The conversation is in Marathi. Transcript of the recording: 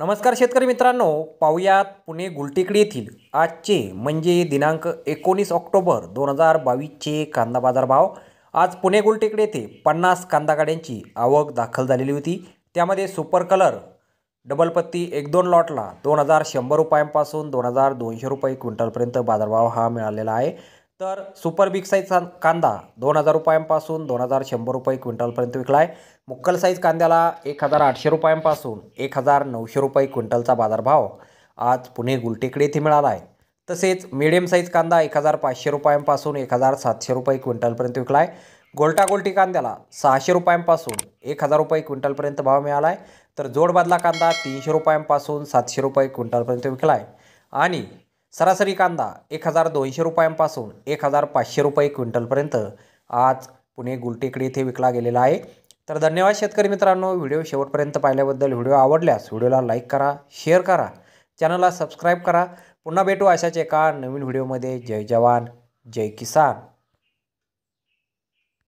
नमस्कार शेतकरी मित्रांनो पाहुयात पुणे गुलटेकडी येथील आजचे म्हणजे दिनांक एकोणीस ऑक्टोबर दोन हजार बावीसचे कांदा बाजार भाव आज पुणे गुलटेकडी येथे पन्नास कांदा गाड्यांची आवक दाखल झालेली होती त्यामध्ये सुपर कलर डबलपत्ती एक दोन लॉटला दोन हजार शंभर रुपयांपासून दोन हजार दोनशे रुपये क्विंटलपर्यंत बाजारभाव हा मिळालेला आहे तर सुपर बिग साईजचा कांदा दोन हजार रुपयांपासून दोन हजार शंभर रुपये क्विंटलपर्यंत विकला आहे मुक्कल साईज कांद्याला एक हजार आठशे रुपयांपासून एक हजार नऊशे रुपये क्विंटलचा बाजारभाव आज पुणे गुलटेकडे येथे मिळाला आहे तसेच मिडियम साईज कांदा एक हजार पाचशे रुपयांपासून एक हजार सातशे रुपये क्विंटलपर्यंत विकला आहे गोल्टा गोलटी कांद्याला सहाशे रुपयांपासून एक हजार रुपये क्विंटलपर्यंत भाव मिळाला आहे तर जोडबदला कांदा तीनशे रुपयांपासून सातशे रुपये क्विंटलपर्यंत विकला आहे आणि सरासरी कांदा एक हजार दोनशे रुपयांपासून एक हजार पाचशे रुपये क्विंटलपर्यंत आज पुणे गुलटेकडी येथे विकला गेलेला आहे तर धन्यवाद शेतकरी मित्रांनो व्हिडिओ शेवटपर्यंत पाहिल्याबद्दल व्हिडिओ आवडल्यास व्हिडिओला लाईक करा शेअर करा चॅनलला सबस्क्राईब करा पुन्हा भेटू अशाच एका नवीन व्हिडिओमध्ये जय जवान जय किसान